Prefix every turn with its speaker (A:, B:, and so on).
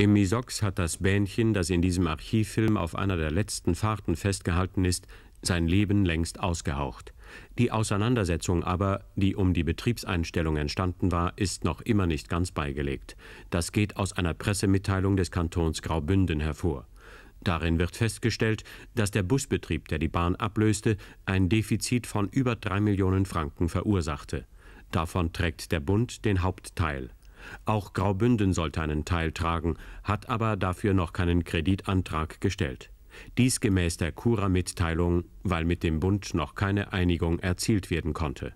A: Im Misox hat das Bähnchen, das in diesem Archivfilm auf einer der letzten Fahrten festgehalten ist, sein Leben längst ausgehaucht. Die Auseinandersetzung aber, die um die Betriebseinstellung entstanden war, ist noch immer nicht ganz beigelegt. Das geht aus einer Pressemitteilung des Kantons Graubünden hervor. Darin wird festgestellt, dass der Busbetrieb, der die Bahn ablöste, ein Defizit von über drei Millionen Franken verursachte. Davon trägt der Bund den Hauptteil. Auch Graubünden sollte einen Teil tragen, hat aber dafür noch keinen Kreditantrag gestellt. Dies gemäß der Kura-Mitteilung, weil mit dem Bund noch keine Einigung erzielt werden konnte.